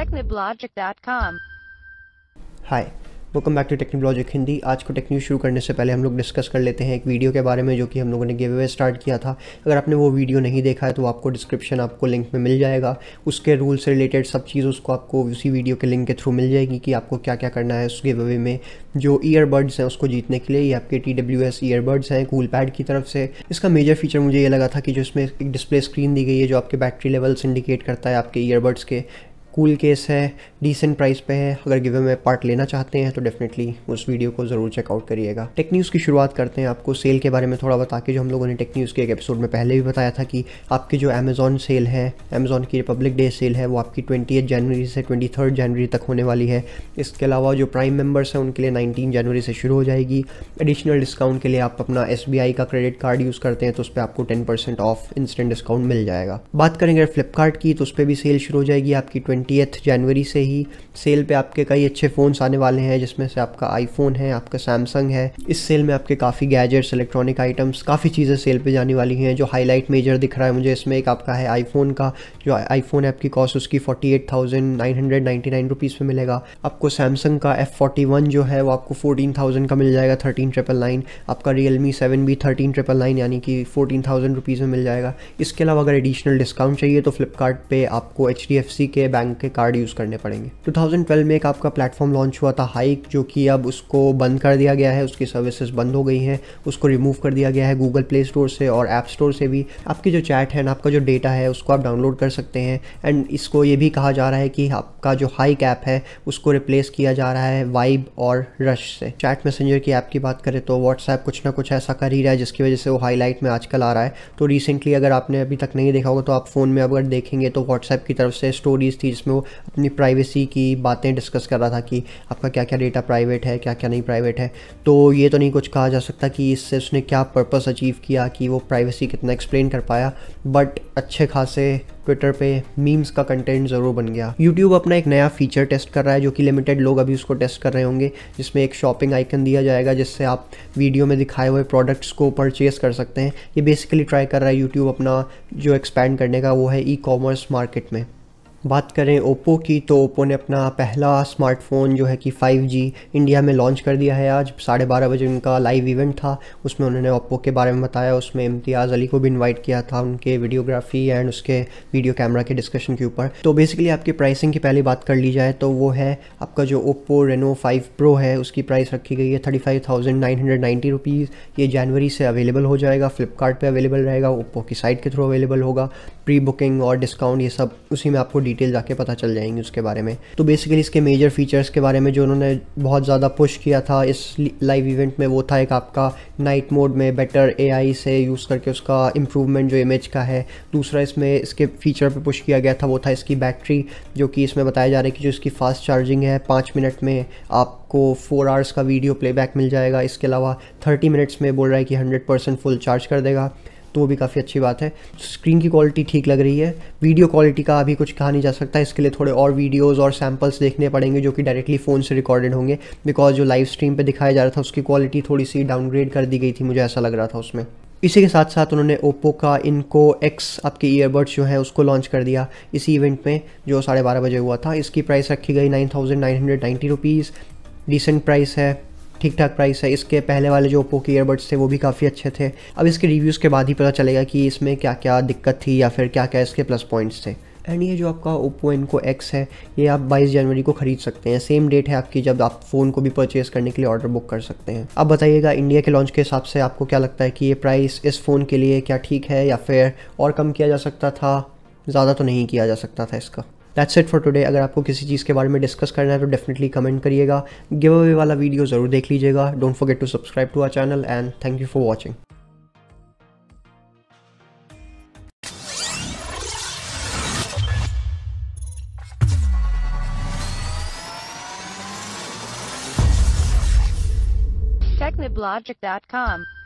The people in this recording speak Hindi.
technoblogic.com Hi. Welcome back to Technologic Hindi आज को टेक शुरू करने से पहले हम लोग डिस्कस कर लेते हैं एक वीडियो के बारे में जो कि हम लोगों ने गिव अवे स्टार्ट किया था अगर आपने वो वीडियो नहीं देखा है तो आपको डिस्क्रिप्शन आपको लिंक में मिल जाएगा उसके रूल से रिलेटेड सब चीज़ उसको आपको उसी वीडियो के लिंक के थ्रू मिल जाएगी कि आपको क्या क्या करना है उस गिव अवे में जो ईयरबड्स हैं उसको जीतने के लिए ये आपके टी डब्ल्यू एस ईयरबड्स हैं कूल पैड की तरफ से इसका मेजर फीचर मुझे ये लगा था कि जो इसमें एक डिस्प्ले स्क्रीन दी गई है जो आपके बैटरी लेवल्स इंडिकेट करता है आपके ईयरबड्स के कूल cool केस है डिसेंट प्राइस पे है अगर गिवे में पार्ट लेना चाहते हैं तो डेफिनेटली उस वीडियो को ज़रूर चेकआउट करिएगा टेक न्यूज़ की शुरुआत करते हैं आपको सेल के बारे में थोड़ा बता के जो हम लोगों ने टेक न्यूज़ के एक एपिसोड में पहले भी बताया था कि आपकी जो अमेज़ॉन सेल है अमेज़ॉन की रिपब्लिक डे सेल है वो आपकी ट्वेंटी जनवरी से ट्वेंटी थर्ड जनवरी तक होने वाली है इसके अलावा जो प्राइम मेम्बर्स हैं उनके लिए नाइनटीन जनवरी से शुरू हो जाएगी एडिशनल डिस्काउंट के लिए आप अपना एस का क्रेडिट कार्ड यूज़ करते हैं तो उस पर आपको टेन ऑफ इंस्टेंट डिस्काउंट मिल जाएगा बात करेंगे फ्लिपकार्ट की तो उस पर भी सेल शुरू हो जाएगी आपकी ट्वेंटी ट्वेंटीथ जनवरी से ही सेल पे आपके कई अच्छे फ़ोन्स आने वाले हैं जिसमें से आपका आईफोन है आपका सैमसंग है इस सेल में आपके काफ़ी गैजेट्स इलेक्ट्रॉनिक आइटम्स काफ़ी चीज़ें सेल पे जाने वाली हैं जो हाईलाइट मेजर दिख रहा है मुझे इसमें एक आपका है आईफोन का जो आईफोन ऐप की कॉस्ट उसकी forty eight thousand nine hundred ninety nine rupees में मिलेगा आपको सैमसंग का एफ़ फोर्टी वन जो है वो आपको फोर्टीन थाउजेंड का मिल जाएगा थर्टीन ट्रिपल नाइन आपका रियल मी सेवन भी थर्टीन ट्रिपल नाइन यानी कि फोर्टीन थाउजेंड रुपीज़ में मिल जाएगा इसके अलावा अगर एडिशनल डिस्काउंट चाहिए तो फ्लिपकार्ट पे आपको एच डी एफ सी के बैंक बैंक के कार्ड यूज़ करने पड़ेंगे 2012 में एक आपका प्लेटफॉर्म लॉन्च हुआ था हाइक जो कि अब उसको बंद कर दिया गया है उसकी सर्विसेज बंद हो गई हैं उसको रिमूव कर दिया गया है गूगल प्ले स्टोर से और ऐप स्टोर से भी आपकी जो चैट है ना आपका जो डेटा है उसको आप डाउनलोड कर सकते हैं एंड इसको ये भी कहा जा रहा है कि आपका जो हाइक ऐप है उसको रिप्लेस किया जा रहा है वाइब और रश से चैट मैसेंजर की ऐप की बात करें तो व्हाट्सएप कुछ ना कुछ ऐसा कर ही रहा है जिसकी वजह से वो हाईलाइट में आजकल आ रहा है तो रिसेंटली अगर आपने अभी तक नहीं देखा होगा तो आप फ़ोन में अगर देखेंगे तो व्हाट्सएप की तरफ से स्टोरीज थी जिसमें वो अपनी प्राइवेसी की बातें डिस्कस कर रहा था कि आपका क्या क्या डेटा प्राइवेट है क्या क्या नहीं प्राइवेट है तो ये तो नहीं कुछ कहा जा सकता कि इससे उसने क्या पर्पस अचीव किया कि वो प्राइवेसी कितना एक्सप्लेन कर पाया बट अच्छे खासे ट्विटर पे मीम्स का कंटेंट ज़रूर बन गया यूट्यूब अपना एक नया फीचर टेस्ट कर रहा है जो कि लिमिटेड लोग अभी उसको टेस्ट कर रहे होंगे जिसमें एक शॉपिंग आइकन दिया जाएगा जिससे आप वीडियो में दिखाए हुए प्रोडक्ट्स को परचेस कर सकते हैं ये बेसिकली ट्राई कर रहा है यूट्यूब अपना जो एक्सपैंड करने का वो है ई कॉमर्स मार्केट में बात करें ओप्पो की तो ओप्पो ने अपना पहला स्मार्टफ़ोन जो है कि 5G इंडिया में लॉन्च कर दिया है आज साढ़े बारह बजे उनका लाइव इवेंट था उसमें उन्होंने ओप्पो के बारे में बताया उसमें इम्तियाज़ अली को भी इनवाइट किया था उनके वीडियोग्राफी एंड उसके वीडियो कैमरा के डिस्कशन के ऊपर तो बेसिकली आपकी प्राइसिंग की पहली बात कर ली जाए तो वो है आपका जो ओप्पो रेनो फाइव प्रो है उसकी प्राइस रखी गई है thirty five thousand nine hundred ninety rupees ये जनवरी से अवेलेबल हो जाएगा फ्लिपकार्ट अवेलेबल रहेगा ओप्पो की साइट के थ्रू अवेलेबल होगा प्री बुकिंग और डिस्काउंट ये सब उसी में आपको डिटेल जाके पता चल जाएंगी उसके बारे में तो बेसिकली इसके मेजर फीचर्स के बारे में जो उन्होंने बहुत ज़्यादा पुश किया था इस लाइव इवेंट में वो था एक आपका नाइट मोड में बेटर ए से यूज़ करके उसका इम्प्रूवमेंट जो इमेज का है दूसरा इसमें इसके फीचर पर पुश किया गया था वो था इसकी बैटरी जो कि इसमें बताया जा रहा है कि जो इसकी फ़ास्ट चार्जिंग है पाँच मिनट में आपको फोर आवर्स का वीडियो प्लेबैक मिल जाएगा इसके अलावा थर्टी मिनट्स में बोल रहा है कि हंड्रेड परसेंट फुल चार्ज कर देगा तो भी काफ़ी अच्छी बात है स्क्रीन की क्वालिटी ठीक लग रही है वीडियो क्वालिटी का अभी कुछ कहा नहीं जा सकता इसके लिए थोड़े और वीडियोस और सैम्पल्स देखने पड़ेंगे जो कि डायरेक्टली फ़ोन से रिकॉर्डेड होंगे बिकॉज जो लाइव स्ट्रीम पर दिखाया जा रहा था उसकी क्वालिटी थोड़ी सी डाउनग्रेड कर दी गई थी मुझे ऐसा लग रहा था उसमें इसी के साथ साथ उन्होंने ओप्पो का इनको एक्स आपके ईयरबड्स जो है उसको लॉन्च कर दिया इसी इवेंट में जो साढ़े बारह बजे हुआ था इसकी प्राइस रखी गई nine thousand nine hundred ninety rupees decent price है ठीक ठाक प्राइस है इसके पहले वाले जो ओप्पो के ईयरबड्स थे वो भी काफ़ी अच्छे थे अब इसके रिव्यूज़ के बाद ही पता चलेगा कि इसमें क्या क्या दिक्कत थी या फिर क्या क्या इसके प्लस पॉइंट्स थे एंड ये जो आपका ओप्पो इनको एक्स है ये आप 22 जनवरी को खरीद सकते हैं सेम डेट है आपकी जब आप फ़ोन को भी परचेज़ करने के लिए ऑर्डर बुक कर सकते हैं अब बताइएगा इंडिया के लॉन्च के हिसाब से आपको क्या लगता है कि ये प्राइस इस फ़ोन के लिए क्या ठीक है या फिर और कम किया जा सकता था ज़्यादा तो नहीं किया जा सकता था इसका दैट्स इट फॉर टुडे अगर आपको किसी चीज़ के बारे में डिस्कस करना है तो डेफिनेटली कमेंट करिएगा गिव अवे वाला वीडियो ज़रूर देख लीजिएगा don't forget to subscribe to our channel and thank you for watching technoblogic.com